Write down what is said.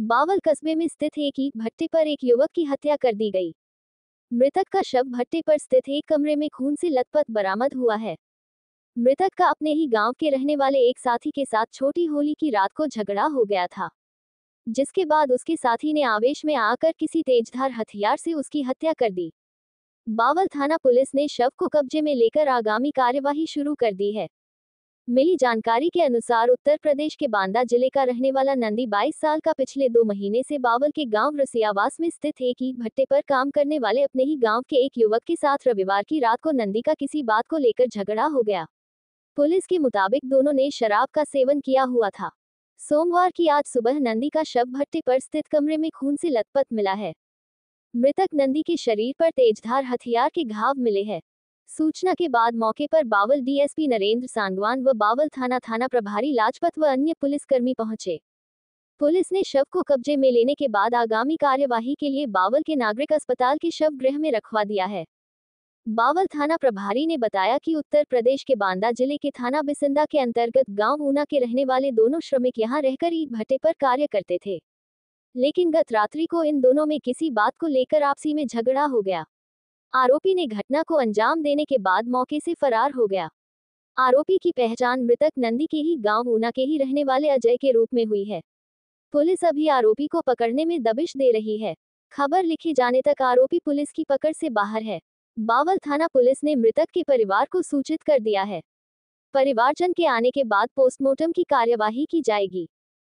बावल कस्बे में स्थित एक ईट भट्टे पर एक युवक की हत्या कर दी गई मृतक का शव भट्टे पर स्थित एक कमरे में खून से लथपथ बरामद हुआ है मृतक का अपने ही गांव के रहने वाले एक साथी के साथ छोटी होली की रात को झगड़ा हो गया था जिसके बाद उसके साथी ने आवेश में आकर किसी तेजधार हथियार से उसकी हत्या कर दी बावल थाना पुलिस ने शव को कब्जे में लेकर आगामी कार्यवाही शुरू कर दी है मिली जानकारी के अनुसार उत्तर प्रदेश के बांदा जिले का रहने वाला नंदी 22 साल का पिछले दो महीने से बावल के गांव रसियावास में स्थित एक ही भट्टे पर काम करने वाले अपने ही गांव के एक युवक के साथ रविवार की रात को नंदी का किसी बात को लेकर झगड़ा हो गया पुलिस के मुताबिक दोनों ने शराब का सेवन किया हुआ था सोमवार की आज सुबह नंदी का शव भट्टे पर स्थित कमरे में खून से लथपथ मिला है मृतक नंदी के शरीर पर तेजधार हथियार के घाव मिले हैं सूचना के बाद मौके पर बावल डीएसपी नरेंद्र सांगवान व बावल थाना थाना प्रभारी लाजपत व अन्य पुलिसकर्मी पहुंचे पुलिस ने शव को कब्जे में लेने के बाद आगामी कार्यवाही के लिए बावल के नागरिक अस्पताल के शव गृह में रखवा दिया है बावल थाना प्रभारी ने बताया कि उत्तर प्रदेश के बांदा जिले के थाना बिसंदा के अंतर्गत गांव ऊना के रहने वाले दोनों श्रमिक यहां रहकर ईट भट्टे पर कार्य करते थे लेकिन गत रात्रि को इन दोनों में किसी बात को लेकर आपसी में झगड़ा हो गया आरोपी ने घटना को अंजाम देने के बाद मौके से फरार हो गया आरोपी की पहचान मृतक नंदी के ही गांव ऊना के ही रहने वाले अजय के रूप में हुई है पुलिस अभी आरोपी को पकड़ने में दबिश दे रही है खबर लिखे जाने तक आरोपी पुलिस की पकड़ से बाहर है बावल थाना पुलिस ने मृतक के परिवार को सूचित कर दिया है परिवारजन के आने के बाद पोस्टमार्टम की कार्यवाही की जाएगी